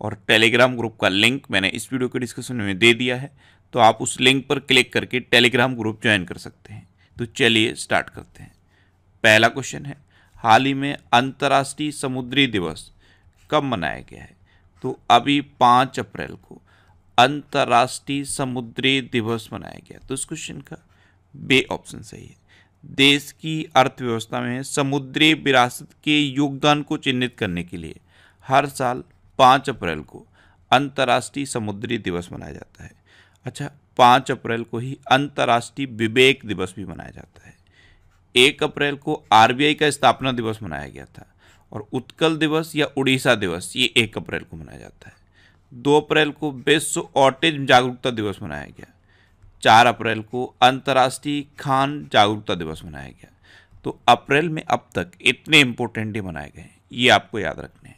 और Telegram group का link मैंने इस वीडियो के डिस्क्रिप्शन में दे दिया है तो आप उस लिंक पर क्लिक करके टेलीग्राम ग्रुप ज्वाइन कर सकते हैं तो चलिए स्टार्ट करते हैं पहला क्वेश्चन है हाल ही में अंतर्राष्ट्रीय समुद्री दिवस कब मनाया गया है तो अभी पाँच अप्रैल को अंतर्राष्ट्रीय समुद्री दिवस मनाया गया तो इस क्वेश्चन का बे ऑप्शन सही है देश की अर्थव्यवस्था में समुद्री विरासत के योगदान को चिन्हित करने के लिए हर साल पाँच अप्रैल को अंतर्राष्ट्रीय समुद्री दिवस मनाया जाता है अच्छा पाँच अप्रैल को ही अंतर्राष्ट्रीय विवेक दिवस भी मनाया जाता है एक अप्रैल को आर का स्थापना दिवस मनाया गया था और उत्कल दिवस या उड़ीसा दिवस ये एक अप्रैल को मनाया जाता है दो अप्रैल को विश्व ऑटिज्म जागरूकता दिवस मनाया गया चार अप्रैल को अंतर्राष्ट्रीय खान जागरूकता दिवस मनाया गया तो अप्रैल में अब तक इतने इम्पोर्टेंट डे मनाए गए हैं ये आपको याद रखने हैं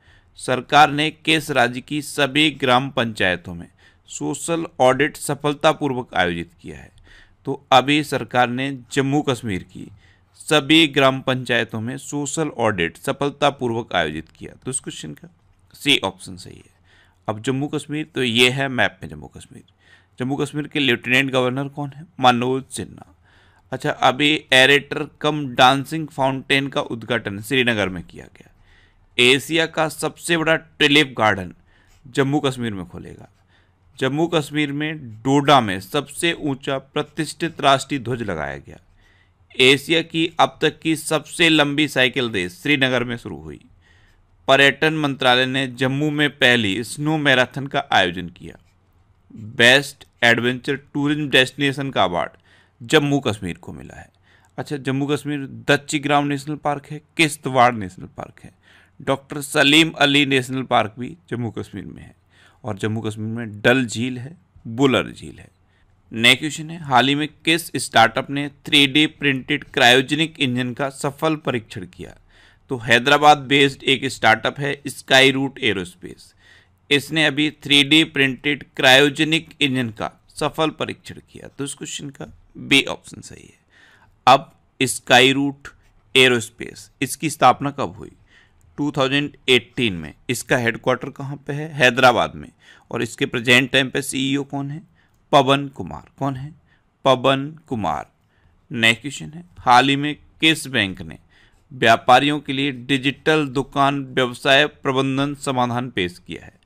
सरकार ने केस राज्य की सभी ग्राम पंचायतों में सोशल ऑडिट सफलतापूर्वक आयोजित किया है तो अभी सरकार ने जम्मू कश्मीर की सभी ग्राम पंचायतों में सोशल ऑडिट सफलतापूर्वक आयोजित किया तो इस क्वेश्चन का सी ऑप्शन सही है अब जम्मू कश्मीर तो ये है मैप में जम्मू कश्मीर जम्मू कश्मीर के लेफ्टिनेंट गवर्नर कौन है मनोज सिन्हा अच्छा अभी एरेटर कम डांसिंग फाउंटेन का उद्घाटन श्रीनगर में किया गया एशिया का सबसे बड़ा टेलिप गार्डन जम्मू कश्मीर में खोलेगा जम्मू कश्मीर में डोडा में सबसे ऊंचा प्रतिष्ठित राष्ट्रीय ध्वज लगाया गया एशिया की अब तक की सबसे लंबी साइकिल रेस श्रीनगर में शुरू हुई पर्यटन मंत्रालय ने जम्मू में पहली स्नो मैराथन का आयोजन किया बेस्ट एडवेंचर टूरिज्म डेस्टिनेशन का अवार्ड जम्मू कश्मीर को मिला है अच्छा Jammu Kashmir Dachigam national park है किश्तवाड़ नेशनल पार्क है doctor Salim Ali national park भी जम्मू कश्मीर में है और जम्मू कश्मीर में डल झील है बुलर झील है नया क्वेश्चन है हाल ही में किस स्टार्टअप ने three D printed cryogenic engine का सफल परीक्षण किया तो हैदराबाद बेस्ड एक स्टार्टअप है स्काई रूट एरोस्पेस इसने अभी three D printed cryogenic engine का सफल परीक्षण किया तो इस क्वेश्चन का बी ऑप्शन सही है अब स्काई रूट एरोस्पेस इसकी स्थापना कब हुई 2018 में इसका हेडक्वार्टर कहाँ पे है हैदराबाद में और इसके प्रेजेंट टाइम पे सीईओ e कौन है पवन कुमार कौन है पवन कुमार नेक्स्ट क्वेश्चन है हाल ही में किस बैंक ने व्यापारियों के लिए डिजिटल दुकान व्यवसाय प्रबंधन समाधान पेश किया है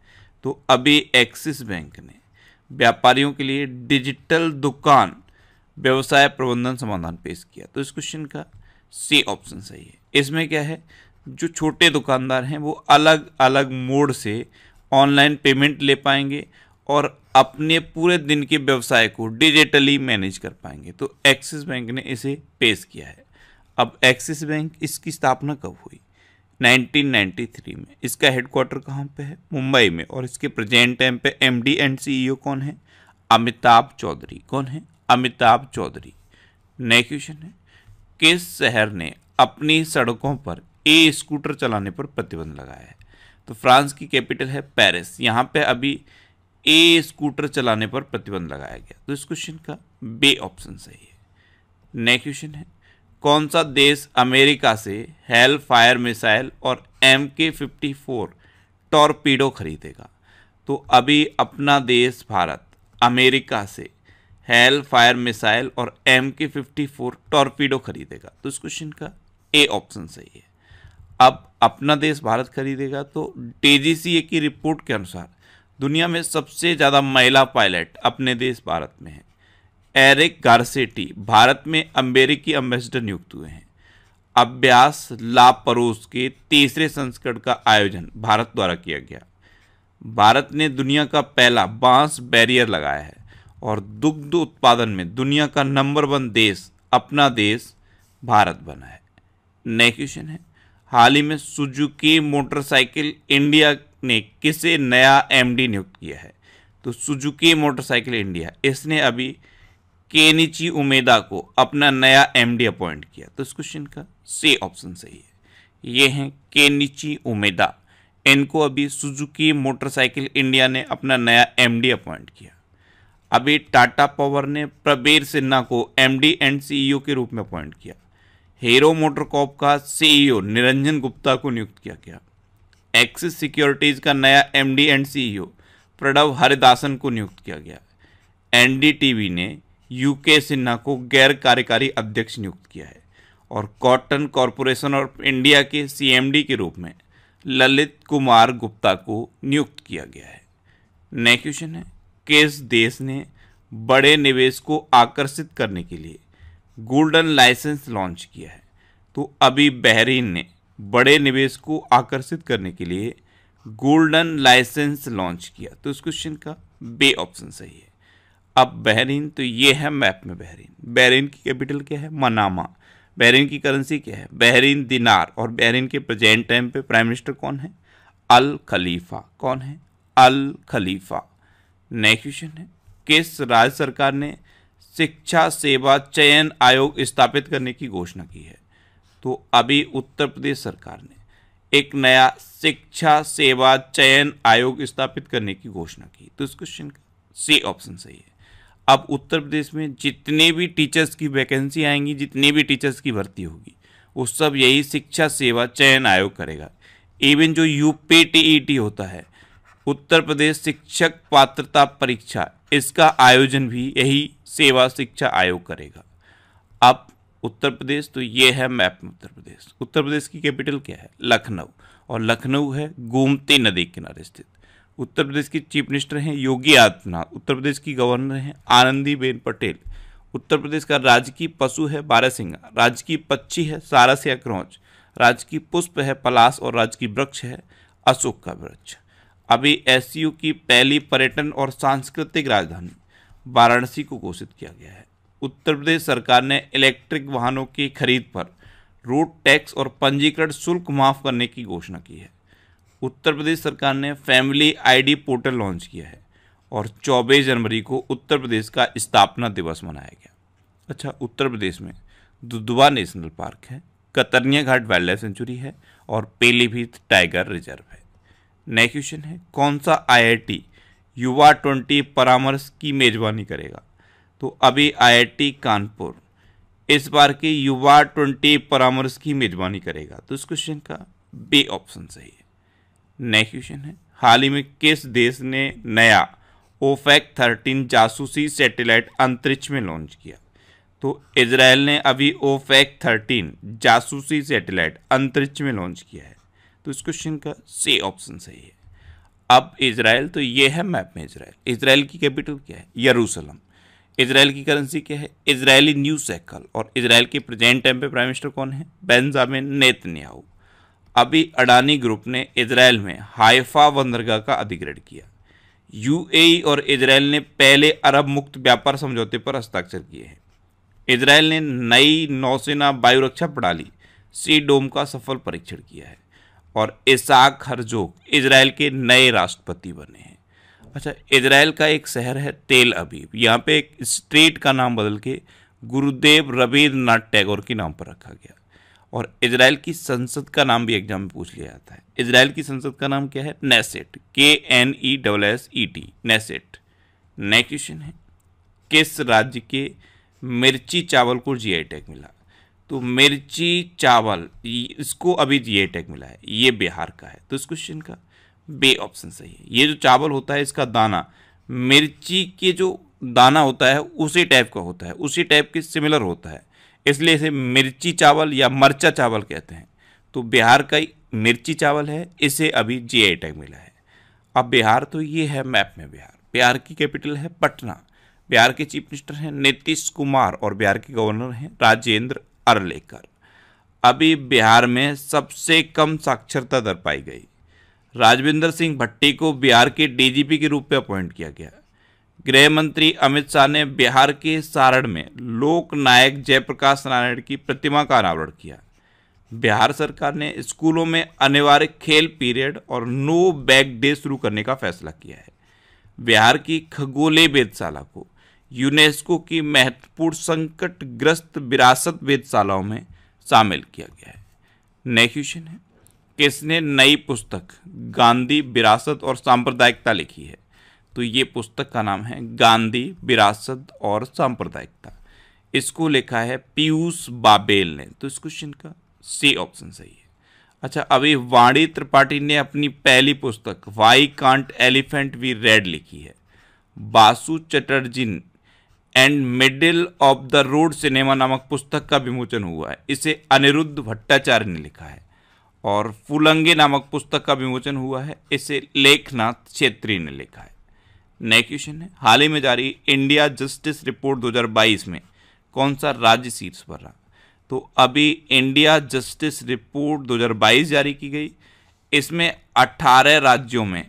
तो अभी एक्सिस बैंक ने व्यापारियों के लिए डिजिटल दुकान व्यवसाय प्रबंधन समाधान पेश किया तो इस क्वेश्चन का सी ऑप्शन सही है इसमें क्या है जो छोटे दुकानदार हैं वो अलग अलग मोड से ऑनलाइन पेमेंट ले पाएंगे और अपने पूरे दिन के व्यवसाय को डिजिटली मैनेज कर पाएंगे तो एक्सिस बैंक ने इसे पेश किया है अब एक्सिस बैंक इसकी स्थापना कब हुई 1993 में इसका हेडक्वार्टर कहाँ पे है मुंबई में और इसके प्रेजेंट टाइम पे एमडी एंड सीईओ कौन है अमिताभ चौधरी कौन है अमिताभ चौधरी नए क्वेश्चन है किस शहर ने अपनी सड़कों पर ए स्कूटर चलाने पर प्रतिबंध लगाया है तो फ्रांस की कैपिटल है पेरिस यहाँ पे अभी ए स्कूटर चलाने पर प्रतिबंध लगाया गया तो इस क्वेश्चन का बे ऑप्शन सही है नेक्स्ट क्वेश्चन है कौन सा देश अमेरिका से हेल फायर मिसाइल और M K fifty four torpedo खरीदेगा तो अभी अपना देश भारत अमेरिका से हेल फायर मिसाइल और M K fifty four torpedo खरीदेगा तो इस क्वेश्चन का ए ऑप्शन सही है अब अपना देश भारत खरीदेगा तो टीजीसीए की रिपोर्ट के अनुसार दुनिया में सबसे ज़्यादा महिला पायलट अपने देश भारत में है एरिक गारसेटी भारत में अमेरिकी एम्बेसडर नियुक्त हुए हैं अभ्यास लापरोस के तीसरे संस्करण का आयोजन भारत द्वारा किया गया भारत ने दुनिया का पहला बांस बैरियर लगाया है और दुग्ध उत्पादन में दुनिया का नंबर वन देश अपना देश भारत बना है नए क्वेश्चन है हाल ही में सुजुकी मोटरसाइकिल इंडिया ने किसे नया एमडी नियुक्त किया है तो सुजुकी मोटरसाइकिल इंडिया इसने अभी केनिची उमेदा को अपना नया एमडी अपॉइंट किया तो इस क्वेश्चन का सी ऑप्शन सही है ये हैं केनिची उमेदा इनको अभी सुजुकी मोटरसाइकिल इंडिया ने अपना नया एमडी अपॉइंट किया अभी टाटा पावर ने प्रबीर सिन्हा को एमडी एंड सीईओ के रूप में अपॉइंट किया हीरो मोटर कॉप का सीईओ e निरंजन गुप्ता को नियुक्त किया गया एक्सिस सिक्योरिटीज़ का नया MD and CEO Pranav Haridasan को नियुक्त किया गया एनडीटीवी ने यूके सिन्हा को गैर कार्यकारी अध्यक्ष नियुक्त किया है और कॉटन कॉरपोरेशन ऑफ इंडिया के सीएमडी के रूप में ललित कुमार गुप्ता को नियुक्त किया गया है नए क्वेश्चन है किस देश ने बड़े निवेश को आकर्षित करने के लिए गोल्डन लाइसेंस लॉन्च किया है तो अभी बहरीन ने बड़े निवेश को आकर्षित करने के लिए गोल्डन लाइसेंस लॉन्च किया तो इस क्वेश्चन का बे ऑप्शन सही है अब बहरीन तो ये है मैप में बहरीन बहरीन की कैपिटल क्या है मनामा बहरीन की करेंसी क्या है बहरीन दिनार और बहरीन के प्रेजेंट टाइम पे प्राइम मिनिस्टर कौन है अल खलीफा कौन है अल खलीफा नेक्स्ट क्वेश्चन है किस राज्य सरकार ने शिक्षा सेवा चयन आयोग स्थापित करने की घोषणा की है तो अभी उत्तर प्रदेश सरकार ने एक नया शिक्षा सेवा चयन आयोग स्थापित करने की घोषणा की तो इस क्वेश्चन का सी ऑप्शन सही है अब उत्तर प्रदेश में जितने भी टीचर्स की वैकेंसी आएंगी जितने भी टीचर्स की भर्ती होगी वो सब यही शिक्षा सेवा चयन आयोग करेगा इवन जो यू टी ई टी होता है उत्तर प्रदेश शिक्षक पात्रता परीक्षा इसका आयोजन भी यही सेवा शिक्षा आयोग करेगा अब उत्तर प्रदेश तो ये है मैप में उत्तर प्रदेश उत्तर प्रदेश की कैपिटल क्या है लखनऊ और लखनऊ है गोमती नदी किनारे स्थित उत्तर प्रदेश की चीफ मिनिस्टर हैं योगी आदित्यनाथ उत्तर प्रदेश की गवर्नर हैं आनंदीबेन पटेल उत्तर प्रदेश का राजकीय पशु है राज्य राजकीय पक्षी है सारस या क्रौच राजकीय पुष्प है पलास और राजकीय वृक्ष है अशोक का वृक्ष अभी एस की पहली पर्यटन और सांस्कृतिक राजधानी वाराणसी को घोषित किया गया है उत्तर प्रदेश सरकार ने इलेक्ट्रिक वाहनों की खरीद पर रोड टैक्स और पंजीकरण शुल्क माफ़ करने की घोषणा की है उत्तर प्रदेश सरकार ने फैमिली आईडी पोर्टल लॉन्च किया है और 24 जनवरी को उत्तर प्रदेश का स्थापना दिवस मनाया गया अच्छा उत्तर प्रदेश में दुदुबा नेशनल पार्क है Katarniaghat wildlife sanctuary है और पीलीभीत टाइगर रिजर्व है नेक्स्ट क्वेश्चन है कौन सा आईआईटी युवा ट्वेंटी परामर्श की मेजबानी करेगा तो अभी आईआईटी कानपुर इस बार की युवा ट्वेंटी परामर्श की मेजबानी करेगा तो इस क्वेश्चन का बी ऑप्शन सही है नेक्स्ट क्वेश्चन है हाल ही में किस देश ने नया ओफेक थर्टीन जासूसी सैटेलाइट अंतरिक्ष में लॉन्च किया तो इसराइल ने अभी ओफेक थर्टीन जासूसी सैटेलाइट अंतरिक्ष में लॉन्च किया है तो इस क्वेश्चन का से ऑप्शन सही है अब इसराइल तो ये है मैप में इसराइल इसराइल की कैपिटल क्या है यरूशलम इसराइल की करेंसी क्या है इसराइली न्यू साइकिल और इसराइल के प्रेजेंट टाइम पे प्राइम मिनिस्टर कौन है बेंजामिन नेतन्याहू अभी अडानी ग्रुप ने इसराइल में हाइफा बंदरगाह का अधिग्रहण किया यूएई और इसराइल ने पहले अरब मुक्त व्यापार समझौते पर हस्ताक्षर किए हैं इसराइल ने नई नौसेना वायुरक्षा प्रणाली सी डोम का सफल परीक्षण किया है और इसाक हरजोग इसराइल के नए राष्ट्रपति बने हैं अच्छा इसराइल का एक शहर है तेल अबीब यहाँ पे एक स्ट्रीट का नाम बदल के गुरुदेव रविन्द्रनाथ टैगोर के नाम पर रखा गया और इसराइल की संसद का नाम भी एग्जाम में पूछ लिया जाता है इसराइल की संसद का नाम क्या है Knesset K N E double S E T Knesset नए क्वेश्चन है किस राज्य के मिर्ची चावल को जी टैग मिला तो मिर्ची चावल इसको अभी ये टैग मिला है ये बिहार का है तो इस क्वेश्चन का बे ऑप्शन सही है ये जो चावल होता है इसका दाना मिर्ची के जो दाना होता है उसी टाइप का होता है उसी टाइप के सिमिलर होता है इसलिए इसे मिर्ची चावल या मर्चा चावल कहते हैं तो बिहार का मिर्ची चावल है इसे अभी जी आई टैग मिला है अब बिहार तो ये है मैप में बिहार बिहार की कैपिटल है पटना बिहार के चीफ मिनिस्टर हैं नीतीश कुमार और बिहार के गवर्नर हैं राजेंद्र अर लेकर अभी बिहार में सबसे कम साक्षरता दर पाई गई राजविंदर सिंह भट्टी को बिहार के डीजीपी के रूप में अपॉइंट किया गया गृह मंत्री अमित शाह ने बिहार के सारण में लोक नायक जयप्रकाश नारायण की प्रतिमा का अनावरण किया बिहार सरकार ने स्कूलों में अनिवार्य खेल पीरियड और नो बैग डे शुरू करने का फैसला किया है बिहार की खगोले वेदशाला को यूनेस्को की महत्वपूर्ण संकटग्रस्त विरासत वेदशालाओं में शामिल किया गया है नेक्स्ट क्वेश्चन है किसने नई पुस्तक गांधी विरासत और सांप्रदायिकता लिखी है तो ये पुस्तक का नाम है गांधी विरासत और सांप्रदायिकता इसको लिखा है पीयूष बाबेल ने तो इस क्वेश्चन का सी ऑप्शन सही है अच्छा अभी वाणी त्रिपाठी ने अपनी पहली पुस्तक why can't elephant be red लिखी है Basu Chatterjee and middle of the road cinema नामक पुस्तक का विमोचन हुआ है इसे अनिरुद्ध भट्टाचार्य ने लिखा है और फुलंगे नामक पुस्तक का विमोचन हुआ है इसे लेखनाथ छेत्री ने लिखा है नए क्वेश्चन है हाल ही में जारी इंडिया जस्टिस रिपोर्ट 2022 में कौन सा राज्य सीट्स पर रहा तो अभी इंडिया जस्टिस रिपोर्ट 2022 जारी की गई इसमें 18 राज्यों में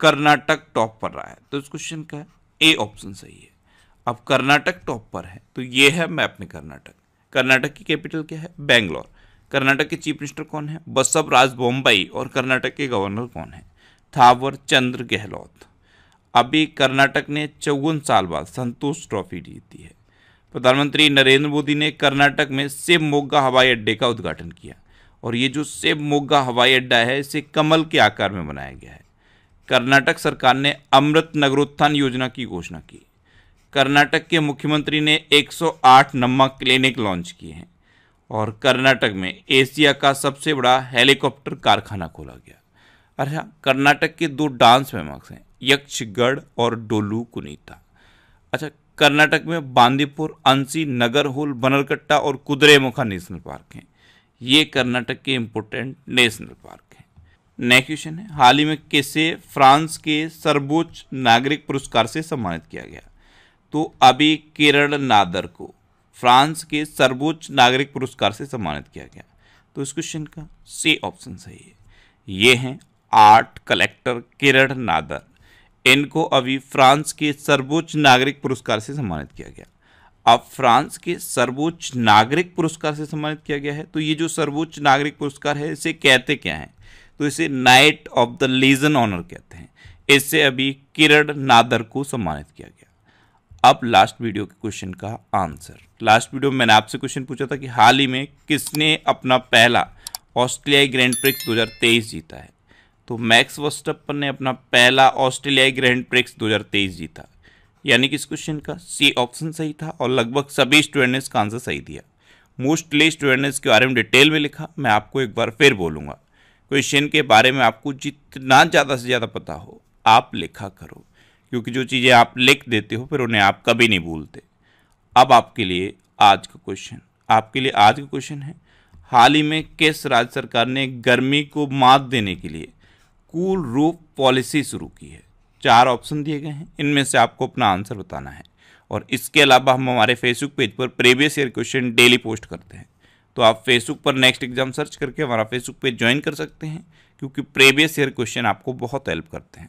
कर्नाटक टॉप पर रहा है तो इस क्वेश्चन का ए ऑप्शन सही है अब कर्नाटक टॉप पर है तो ये है मैप में कर्नाटक कर्नाटक की कैपिटल क्या है बेंगलोर कर्नाटक के चीफ मिनिस्टर कौन है बसव राज बोम्बई और कर्नाटक के गवर्नर कौन है थावर चंद्र गहलोत अभी कर्नाटक ने चौवन साल बाद संतोष ट्रॉफी जीती है प्रधानमंत्री नरेंद्र मोदी ने कर्नाटक में शिवमोग्गा हवाई अड्डे का उद्घाटन किया और ये जो शिवमोग्गा हवाई अड्डा है इसे कमल के आकार में बनाया गया है कर्नाटक सरकार ने अमृत नगरोत्थान योजना की घोषणा की कर्नाटक के मुख्यमंत्री ने 108 नम्मा क्लिनिक लॉन्च किए हैं और कर्नाटक में एशिया का सबसे बड़ा हेलीकॉप्टर कारखाना खोला गया अच्छा कर्नाटक के दो डांस फेमस हैं यक्षगढ़ और डोलू कुनीता अच्छा कर्नाटक में बांदीपुर अंसी नगर होल बनरकट्टा और कुदरेमुखा नेशनल पार्क हैं ये कर्नाटक के इम्पोर्टेंट नेशनल पार्क हैं नेक्स्ट क्वेश्चन है हाल ही में किसे फ्रांस के सर्वोच्च नागरिक पुरस्कार से सम्मानित किया गया तो अभी किरण नादर को फ्रांस के सर्वोच्च नागरिक पुरस्कार से सम्मानित किया गया तो इस क्वेश्चन का सी ऑप्शन सही है ये हैं आर्ट कलेक्टर किरण नादर इनको अभी फ्रांस के सर्वोच्च नागरिक पुरस्कार से सम्मानित किया गया अब फ्रांस के सर्वोच्च नागरिक पुरस्कार से सम्मानित किया गया है तो ये जो सर्वोच्च नागरिक पुरस्कार है इसे कहते क्या हैं तो इसे knight of the legion honour कहते हैं इससे अभी किरण नादर को सम्मानित किया गया अब लास्ट वीडियो के क्वेश्चन का आंसर लास्ट वीडियो में मैंने आपसे क्वेश्चन पूछा था कि हाल ही में किसने अपना पहला ऑस्ट्रेलियाई ग्रैंड प्रिक्स 2023 जीता है तो मैक्स वर्स्टपन ने अपना पहला ऑस्ट्रेलियाई ग्रैंड प्रिक्स 2023 जीता यानी कि इस क्वेश्चन का सी ऑप्शन सही था और लगभग सभी स्टूडेंट ने इसका आंसर सही दिया मोस्टली स्टूडेंट ने इसके बारे में डिटेल में लिखा मैं आपको एक बार फिर बोलूँगा क्वेश्चन के बारे में आपको जितना ज़्यादा से ज़्यादा पता हो आप लिखा करो क्योंकि जो चीज़ें आप लिख देते हो फिर उन्हें आप कभी नहीं भूलते अब आपके लिए आज का क्वेश्चन आपके लिए आज का क्वेश्चन है हाल ही में किस राज्य सरकार ने गर्मी को मात देने के लिए कूल रूफ पॉलिसी शुरू की है चार ऑप्शन दिए गए हैं इनमें से आपको अपना आंसर बताना है और इसके अलावा हम हमारे फेसबुक पेज पर previous year question daily post करते हैं तो आप फेसबुक पर नेक्स्ट एग्जाम सर्च करके हमारा फेसबुक पेज ज्वाइन कर सकते हैं क्योंकि प्रीवियस ईयर क्वेश्चन आपको बहुत हेल्प करते हैं